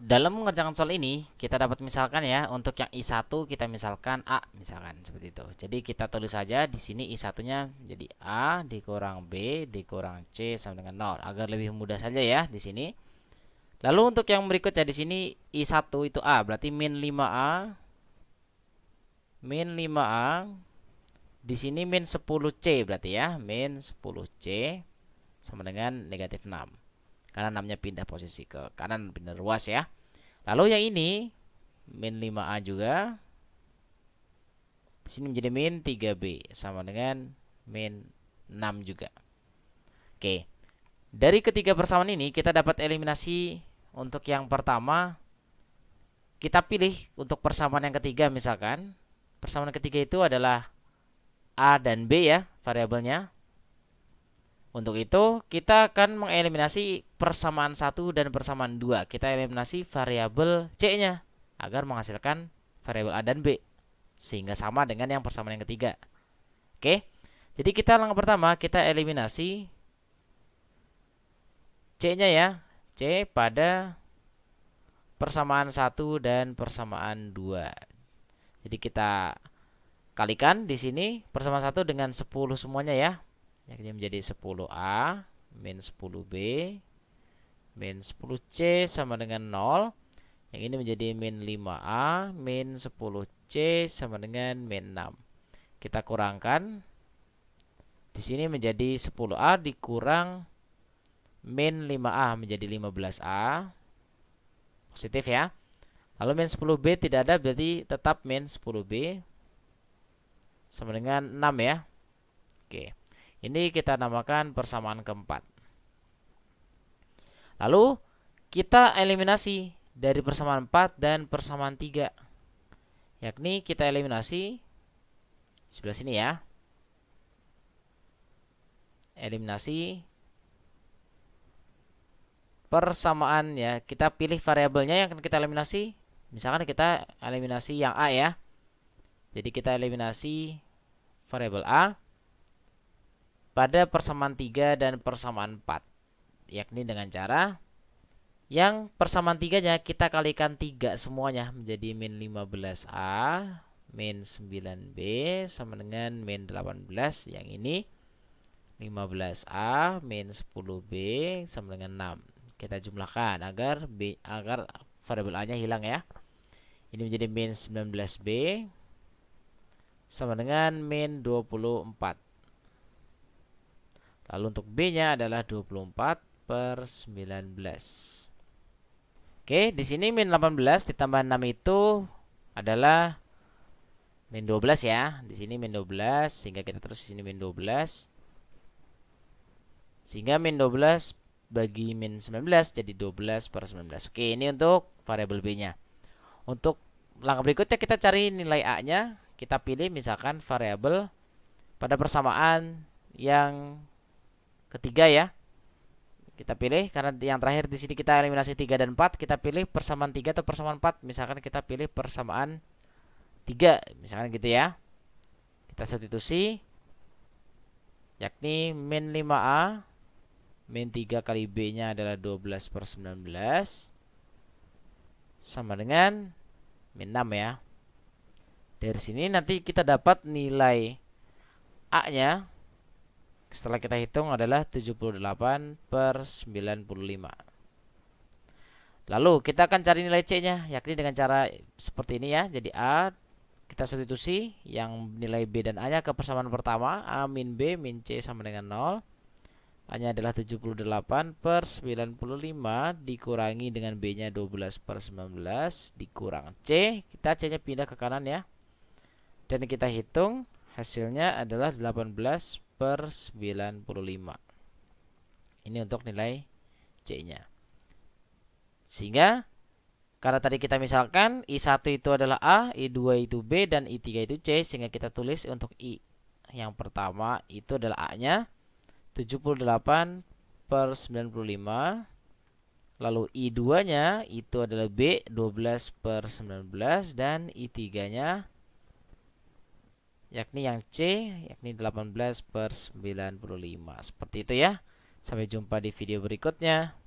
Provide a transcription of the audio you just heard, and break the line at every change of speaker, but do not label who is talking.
dalam mengerjakan soal ini kita dapat misalkan ya untuk yang I1 kita misalkan A misalkan seperti itu. Jadi kita tulis saja di sini I1-nya jadi A dikurang B dikurang C sama dengan 0 agar lebih mudah saja ya di sini. Lalu untuk yang berikutnya di sini I1 itu A berarti min 5A min 5A di sini min 10C berarti ya min 10C sama dengan negatif 6 karena enamnya pindah posisi ke kanan pindah ruas ya lalu yang ini min 5a juga di sini menjadi min 3b sama dengan min 6 juga oke dari ketiga persamaan ini kita dapat eliminasi untuk yang pertama kita pilih untuk persamaan yang ketiga misalkan persamaan ketiga itu adalah a dan b ya variabelnya untuk itu, kita akan mengeliminasi persamaan satu dan persamaan dua. Kita eliminasi variabel C-nya agar menghasilkan variabel A dan B sehingga sama dengan yang persamaan yang ketiga. Oke. Jadi kita langkah pertama kita eliminasi C-nya ya. C pada persamaan satu dan persamaan dua. Jadi kita kalikan di sini persamaan satu dengan 10 semuanya ya. Jadi menjadi 10A min 10B min 10C sama dengan 0. Yang ini menjadi min 5A min 10C sama dengan min 6. Kita kurangkan. Di sini menjadi 10A dikurang min 5A menjadi 15A. Positif ya. Lalu min 10B tidak ada berarti tetap min 10B sama dengan 6 ya. Oke. Ini kita namakan persamaan keempat. Lalu kita eliminasi dari persamaan 4 dan persamaan 3. Yakni kita eliminasi sebelah sini ya. Eliminasi persamaan ya. Kita pilih variabelnya yang akan kita eliminasi. Misalkan kita eliminasi yang A ya. Jadi kita eliminasi variabel A pada persamaan 3 dan persamaan 4 yakni dengan cara yang persamaan 3 nya kita kalikan 3 semuanya menjadi min 15A min 9B sama dengan min 18 yang ini 15A min 10B sama dengan 6 kita jumlahkan agar B agar variabel A nya hilang ya ini menjadi min 19B sama dengan min 24 Lalu untuk B-nya adalah 24 per 19. Oke, di sini min 18 ditambah 6 itu adalah min 12 ya. Di sini min 12 sehingga kita terus di sini min 12. Sehingga min 12 bagi min 19 jadi 12 per 19. Oke, ini untuk variabel B-nya. Untuk langkah berikutnya kita cari nilai A-nya. Kita pilih misalkan variabel pada persamaan yang ketiga ya kita pilih karena yang terakhir di sini kita eliminasi 3 dan 4 kita pilih persamaan 3 atau persamaan 4 misalkan kita pilih persamaan 3 misalkan gitu ya kita substitusi yakni min 5A min 3 kali B nya adalah 12 per 19 sama dengan min 6 ya dari sini nanti kita dapat nilai A nya setelah kita hitung adalah 78 per 95 lalu kita akan cari nilai C nya yakni dengan cara seperti ini ya jadi A kita substitusi yang nilai B dan A nya ke persamaan pertama A min B min C sama dengan 0 A nya adalah 78 per 95 dikurangi dengan B nya 12 per 19 dikurang C kita C nya pindah ke kanan ya dan kita hitung Hasilnya adalah 18 per 95. Ini untuk nilai C-nya. Sehingga karena tadi kita misalkan I1 itu adalah A, I2 itu B, dan I3 itu C. Sehingga kita tulis untuk I yang pertama itu adalah A-nya 78 per 95 Lalu I2 nya itu adalah B 12 per 19 Dan I3 nya yakni yang C yakni 18 per 95 seperti itu ya sampai jumpa di video berikutnya